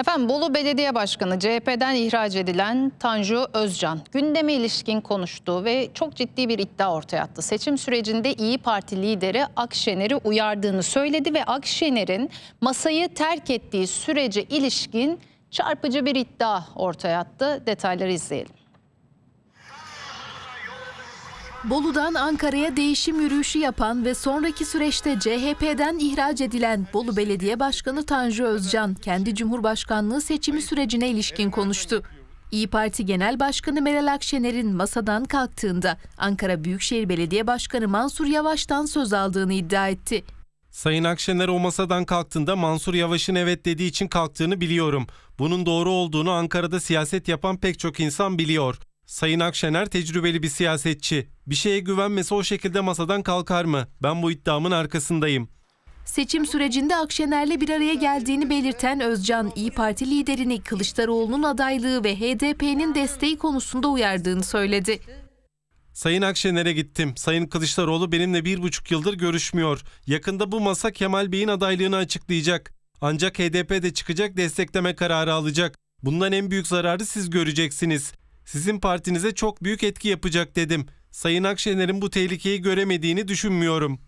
Efendim Bolu Belediye Başkanı CHP'den ihraç edilen Tanju Özcan gündeme ilişkin konuştu ve çok ciddi bir iddia ortaya attı. Seçim sürecinde İyi Parti lideri Akşener'i uyardığını söyledi ve Akşener'in masayı terk ettiği sürece ilişkin çarpıcı bir iddia ortaya attı. Detayları izleyelim. Bolu'dan Ankara'ya değişim yürüyüşü yapan ve sonraki süreçte CHP'den ihraç edilen Bolu Belediye Başkanı Tanju Özcan kendi Cumhurbaşkanlığı seçimi sürecine ilişkin konuştu. İyi Parti Genel Başkanı Meral Akşener'in masadan kalktığında Ankara Büyükşehir Belediye Başkanı Mansur Yavaş'tan söz aldığını iddia etti. Sayın Akşener o masadan kalktığında Mansur Yavaş'ın evet dediği için kalktığını biliyorum. Bunun doğru olduğunu Ankara'da siyaset yapan pek çok insan biliyor. Sayın Akşener tecrübeli bir siyasetçi. Bir şeye güvenmese o şekilde masadan kalkar mı? Ben bu iddiamın arkasındayım. Seçim sürecinde Akşener'le bir araya geldiğini belirten Özcan, İyi Parti liderini Kılıçdaroğlu'nun adaylığı ve HDP'nin desteği konusunda uyardığını söyledi. Sayın Akşener'e gittim. Sayın Kılıçdaroğlu benimle bir buçuk yıldır görüşmüyor. Yakında bu masa Kemal Bey'in adaylığını açıklayacak. Ancak HDP de çıkacak destekleme kararı alacak. Bundan en büyük zararı siz göreceksiniz. Sizin partinize çok büyük etki yapacak dedim. Sayın Akşener'in bu tehlikeyi göremediğini düşünmüyorum.